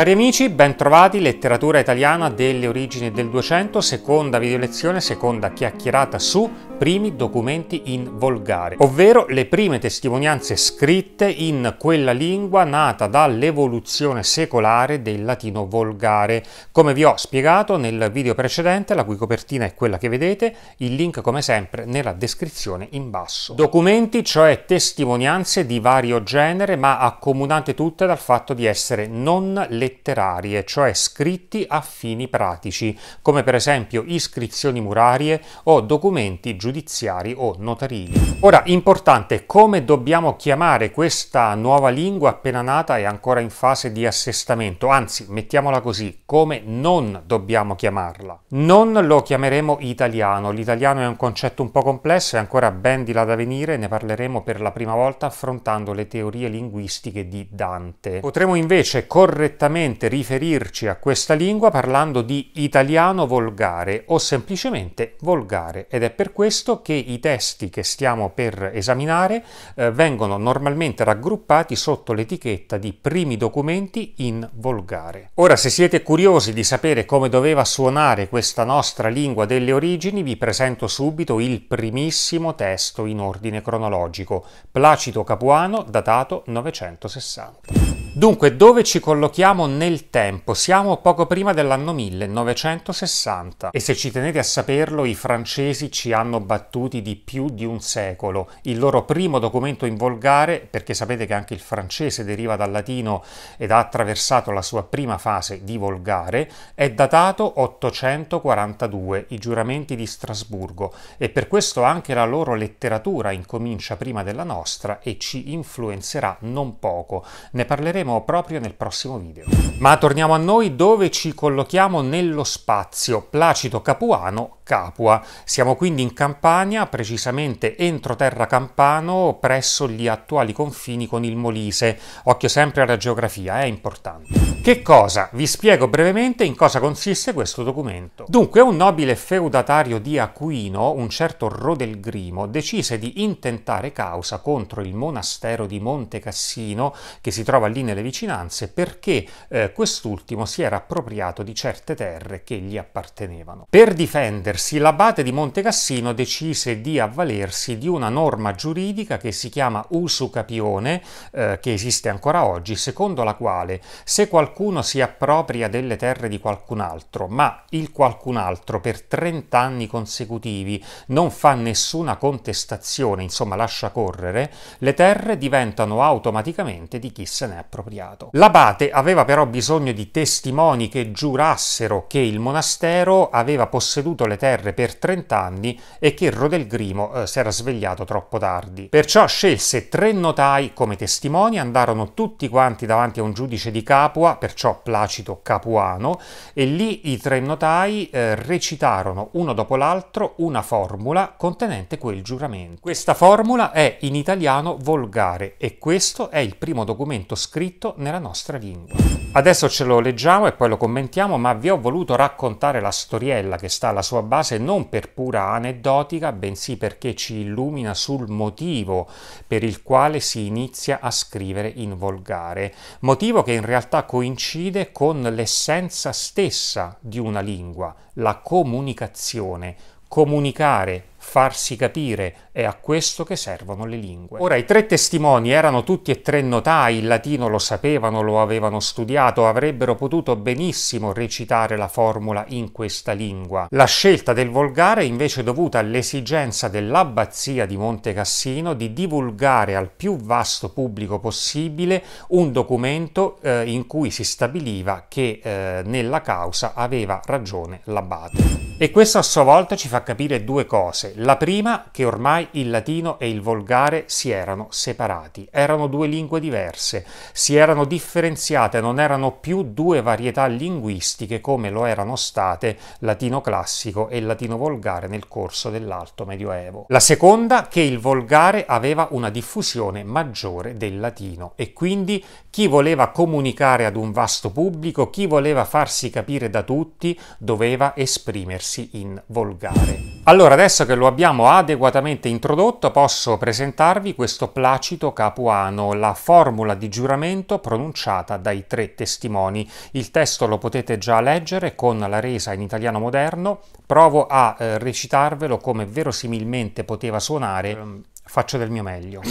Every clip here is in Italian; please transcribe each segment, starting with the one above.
Cari amici, bentrovati Letteratura Italiana delle origini del 200, seconda video lezione, seconda chiacchierata su primi documenti in volgare, ovvero le prime testimonianze scritte in quella lingua nata dall'evoluzione secolare del latino volgare. Come vi ho spiegato nel video precedente, la cui copertina è quella che vedete, il link come sempre nella descrizione in basso. Documenti, cioè testimonianze di vario genere, ma accomunate tutte dal fatto di essere non letterarie, cioè scritti a fini pratici, come per esempio iscrizioni murarie o documenti giudiziari giudiziari o notarili. Ora, importante, come dobbiamo chiamare questa nuova lingua appena nata e ancora in fase di assestamento? Anzi, mettiamola così, come non dobbiamo chiamarla? Non lo chiameremo italiano, l'italiano è un concetto un po' complesso e ancora ben di là da venire, ne parleremo per la prima volta affrontando le teorie linguistiche di Dante. Potremo invece correttamente riferirci a questa lingua parlando di italiano volgare o semplicemente volgare ed è per questo questo che i testi che stiamo per esaminare eh, vengono normalmente raggruppati sotto l'etichetta di primi documenti in volgare. Ora, se siete curiosi di sapere come doveva suonare questa nostra lingua delle origini, vi presento subito il primissimo testo in ordine cronologico, Placido Capuano, datato 960. Dunque, dove ci collochiamo nel tempo? Siamo poco prima dell'anno 1960 e se ci tenete a saperlo, i francesi ci hanno battuti di più di un secolo. Il loro primo documento in volgare, perché sapete che anche il francese deriva dal latino ed ha attraversato la sua prima fase di volgare, è datato 842, i giuramenti di Strasburgo, e per questo anche la loro letteratura incomincia prima della nostra e ci influenzerà non poco. Ne parleremo vedremo proprio nel prossimo video. Ma torniamo a noi dove ci collochiamo nello spazio. Placido Capuano Capua. Siamo quindi in Campania, precisamente entroterra campano, presso gli attuali confini con il Molise. Occhio sempre alla geografia, è importante. Che cosa? Vi spiego brevemente in cosa consiste questo documento. Dunque, un nobile feudatario di Aquino, un certo Rodelgrimo, decise di intentare causa contro il monastero di Monte Cassino, che si trova lì nelle vicinanze, perché eh, quest'ultimo si era appropriato di certe terre che gli appartenevano. Per difendersi stabilirsi, l'abate di Monte Cassino decise di avvalersi di una norma giuridica che si chiama usucapione, eh, che esiste ancora oggi, secondo la quale se qualcuno si appropria delle terre di qualcun altro, ma il qualcun altro per 30 anni consecutivi non fa nessuna contestazione, insomma lascia correre, le terre diventano automaticamente di chi se ne è appropriato. L'abate aveva però bisogno di testimoni che giurassero che il monastero aveva posseduto le terre terre per 30 anni e che Rodelgrimo eh, si era svegliato troppo tardi. Perciò scelse tre notai come testimoni, andarono tutti quanti davanti a un giudice di Capua, perciò Placido Capuano, e lì i tre notai eh, recitarono uno dopo l'altro una formula contenente quel giuramento. Questa formula è in italiano volgare e questo è il primo documento scritto nella nostra lingua. Adesso ce lo leggiamo e poi lo commentiamo, ma vi ho voluto raccontare la storiella che sta alla sua base base non per pura aneddotica, bensì perché ci illumina sul motivo per il quale si inizia a scrivere in volgare, motivo che in realtà coincide con l'essenza stessa di una lingua, la comunicazione, comunicare, farsi capire, è a questo che servono le lingue. Ora, i tre testimoni erano tutti e tre notai, il latino lo sapevano, lo avevano studiato, avrebbero potuto benissimo recitare la formula in questa lingua. La scelta del volgare è invece dovuta all'esigenza dell'abbazia di Monte Cassino di divulgare al più vasto pubblico possibile un documento eh, in cui si stabiliva che eh, nella causa aveva ragione l'abate. E questo a sua volta ci fa capire due cose. La prima, che ormai ormai il latino e il volgare si erano separati, erano due lingue diverse, si erano differenziate, non erano più due varietà linguistiche come lo erano state latino classico e latino volgare nel corso dell'Alto Medioevo. La seconda che il volgare aveva una diffusione maggiore del latino e quindi chi voleva comunicare ad un vasto pubblico, chi voleva farsi capire da tutti, doveva esprimersi in volgare. Allora, adesso che lo abbiamo adeguatamente introdotto, posso presentarvi questo Placito Capuano, la formula di giuramento pronunciata dai tre testimoni. Il testo lo potete già leggere con la resa in italiano moderno. Provo a eh, recitarvelo come verosimilmente poteva suonare. Ehm. Faccio del mio meglio.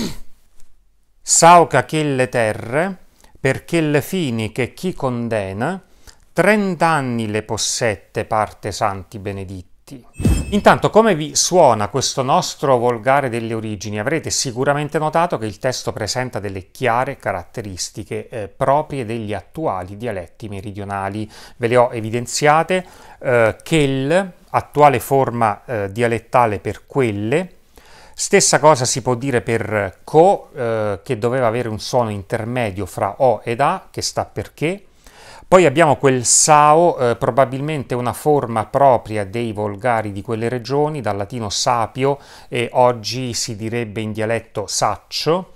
Sauca che le terre, perché le fini che chi condena, trent'anni le possette parte santi benedetti. Intanto, come vi suona questo nostro volgare delle origini? Avrete sicuramente notato che il testo presenta delle chiare caratteristiche eh, proprie degli attuali dialetti meridionali. Ve le ho evidenziate. Eh, Kel, attuale forma eh, dialettale per quelle. Stessa cosa si può dire per Co, eh, che doveva avere un suono intermedio fra O ed A, che sta perché. Poi abbiamo quel sao, eh, probabilmente una forma propria dei volgari di quelle regioni, dal latino sapio e oggi si direbbe in dialetto saccio,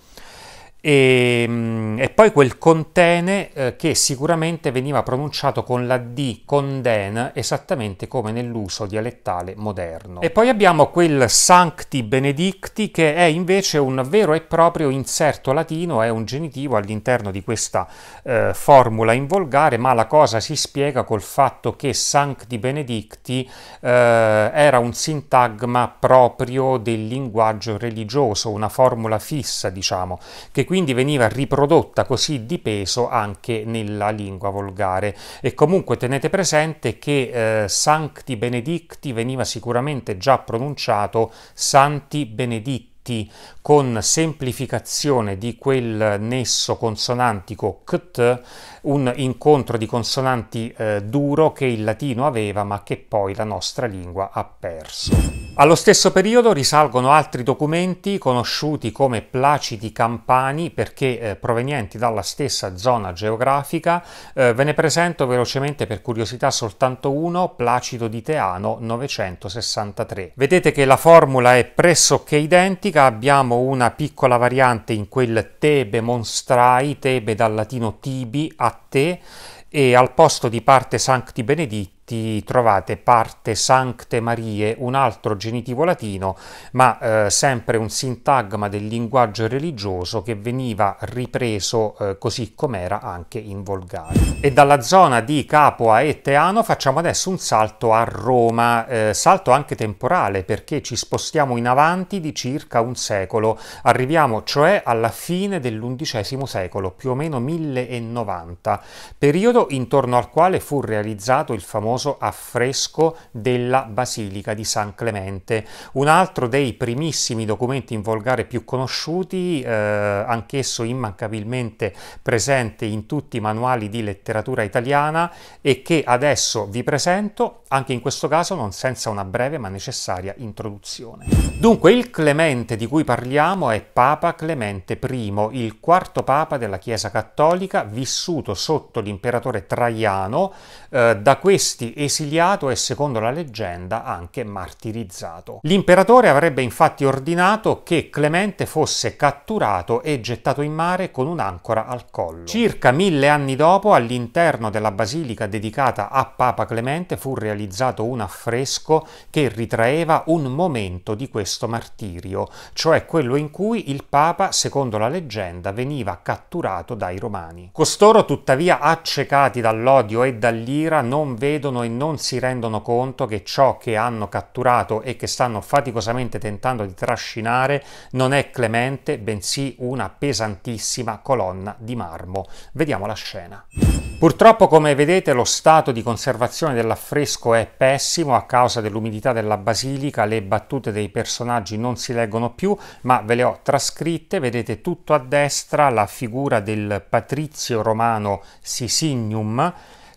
e, ehm, e, poi quel contene eh, che sicuramente veniva pronunciato con la D conden esattamente come nell'uso dialettale moderno. E poi abbiamo quel sancti benedicti che è invece un vero e proprio inserto latino, è un genitivo all'interno di questa eh, formula in volgare, ma la cosa si spiega col fatto che sancti benedicti eh, era un sintagma proprio del linguaggio religioso, una formula fissa diciamo, che quindi veniva riprodotta così di peso anche nella lingua volgare. E comunque tenete presente che eh, Sancti Benedicti veniva sicuramente già pronunciato Santi Benedicti scritti con semplificazione di quel nesso consonantico ct, un incontro di consonanti eh, duro che il latino aveva ma che poi la nostra lingua ha perso. Allo stesso periodo risalgono altri documenti conosciuti come Placidi Campani perché eh, provenienti dalla stessa zona geografica. Eh, ve ne presento velocemente per curiosità soltanto uno, Placido di Teano 963. Vedete che la formula è pressoché identica musica abbiamo una piccola variante in quel tebe monstrai, tebe dal latino tibi a te, e al posto di parte sancti benedicti infatti trovate parte Sancte Marie, un altro genitivo latino, ma eh, sempre un sintagma del linguaggio religioso che veniva ripreso eh, così com'era anche in volgare. E dalla zona di Capua e Teano facciamo adesso un salto a Roma, eh, salto anche temporale perché ci spostiamo in avanti di circa un secolo, arriviamo cioè alla fine dell'undicesimo secolo, più o meno 1090, periodo intorno al quale fu realizzato il famoso famoso affresco della Basilica di San Clemente. Un altro dei primissimi documenti in volgare più conosciuti, eh, anch'esso immancabilmente presente in tutti i manuali di letteratura italiana e che adesso vi presento, anche in questo caso non senza una breve ma necessaria introduzione. Dunque, il Clemente di cui parliamo è Papa Clemente I, il quarto Papa della Chiesa Cattolica, vissuto sotto l'imperatore Traiano. Eh, da questi esiliato e, secondo la leggenda, anche martirizzato. L'imperatore avrebbe infatti ordinato che Clemente fosse catturato e gettato in mare con un'ancora al collo. Circa mille anni dopo, all'interno della basilica dedicata a Papa Clemente fu realizzato un affresco che ritraeva un momento di questo martirio, cioè quello in cui il Papa, secondo la leggenda, veniva catturato dai romani. Costoro, tuttavia, accecati dall'odio e dall'ira, non vedono e non si rendono conto che ciò che hanno catturato e che stanno faticosamente tentando di trascinare non è Clemente, bensì una pesantissima colonna di marmo. Vediamo la scena. Purtroppo, come vedete, lo stato di conservazione dell'affresco è pessimo a causa dell'umidità della basilica, le battute dei personaggi non si leggono più, ma ve le ho trascritte, vedete tutto a destra la figura del patrizio romano Sisignum,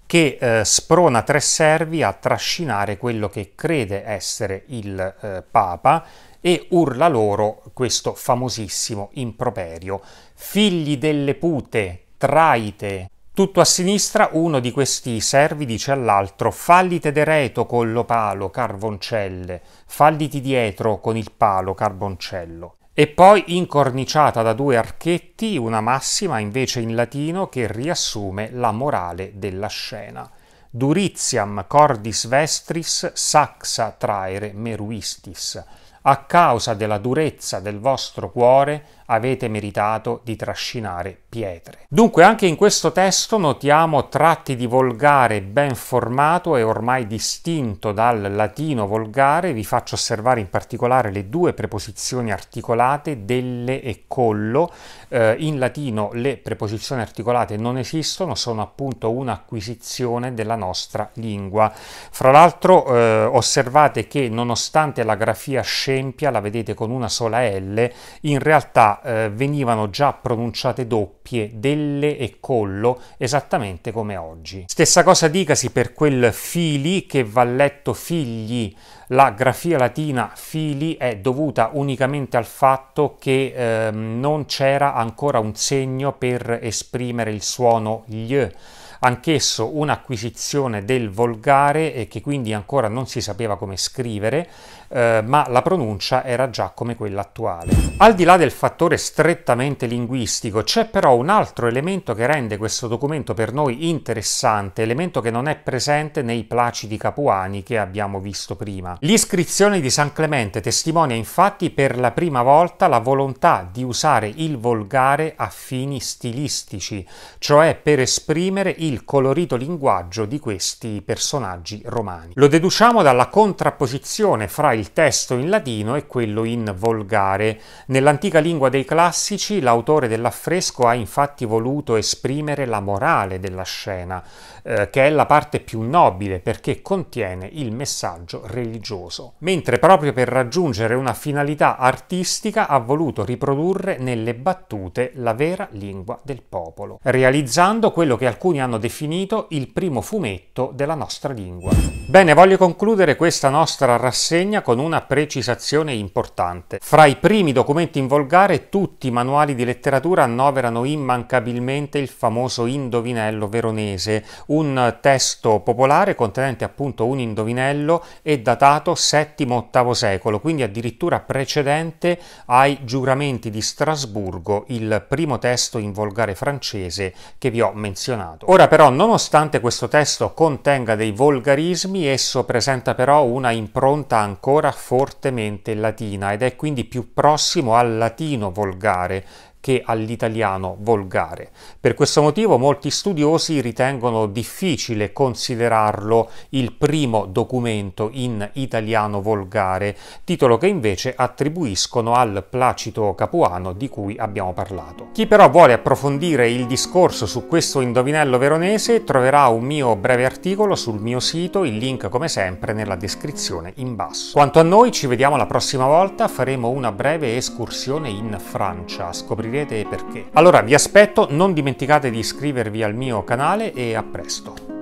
che eh, sprona tre servi a trascinare quello che crede essere il eh, Papa e urla loro questo famosissimo improperio. Figli delle pute, traite. Tutto a sinistra uno di questi servi dice all'altro «Falliti dereto con collo palo carboncelle, falliti dietro con il palo carboncello!» e poi incorniciata da due archetti una massima invece in latino che riassume la morale della scena. Duritiam cordis vestris saxa traere meruistis. A causa della durezza del vostro cuore avete meritato di trascinare pietre. Dunque anche in questo testo notiamo tratti di volgare ben formato e ormai distinto dal latino volgare, vi faccio osservare in particolare le due preposizioni articolate delle e collo, eh, in latino le preposizioni articolate non esistono, sono appunto un'acquisizione della nostra lingua. Fra l'altro eh, osservate che nonostante la grafia scempia, la vedete con una sola L, in realtà eh, venivano già pronunciate doppie delle e collo esattamente come oggi. Stessa cosa dicasi per quel fili che va letto figli. La grafia latina fili è dovuta unicamente al fatto che eh, non c'era ancora un segno per esprimere il suono gli anch'esso un'acquisizione del volgare e che quindi ancora non si sapeva come scrivere, eh, ma la pronuncia era già come quella attuale. Al di là del fattore strettamente linguistico, c'è però un altro elemento che rende questo documento per noi interessante, elemento che non è presente nei placidi capuani che abbiamo visto prima. L'iscrizione di San Clemente testimonia infatti per la prima volta la volontà di usare il volgare a fini stilistici, cioè per esprimere il colorito linguaggio di questi personaggi romani. Lo deduciamo dalla contrapposizione fra il testo in latino e quello in volgare. Nell'antica lingua dei classici l'autore dell'affresco ha infatti voluto esprimere la morale della scena, eh, che è la parte più nobile perché contiene il messaggio religioso, mentre proprio per raggiungere una finalità artistica ha voluto riprodurre nelle battute la vera lingua del popolo, realizzando quello che alcuni hanno definito il primo fumetto della nostra lingua. Bene, voglio concludere questa nostra rassegna con una precisazione importante. Fra i primi documenti in volgare tutti i manuali di letteratura annoverano immancabilmente il famoso indovinello veronese, un testo popolare contenente appunto un indovinello e datato VII-VIII secolo, quindi addirittura precedente ai giuramenti di Strasburgo, il primo testo in volgare francese che vi ho menzionato. Ora però, nonostante questo testo contenga dei volgarismi, esso presenta però una impronta ancora ancora fortemente latina ed è quindi più prossimo al latino volgare che all'italiano volgare. Per questo motivo molti studiosi ritengono difficile considerarlo il primo documento in italiano volgare, titolo che invece attribuiscono al Placito Capuano di cui abbiamo parlato. Chi però vuole approfondire il discorso su questo indovinello veronese troverà un mio breve articolo sul mio sito, il link come sempre nella descrizione in basso. Quanto a noi ci vediamo la prossima volta, faremo una breve escursione in Francia, scopriremo scoprirete perché. Allora vi aspetto, non dimenticate di iscrivervi al mio canale e a presto.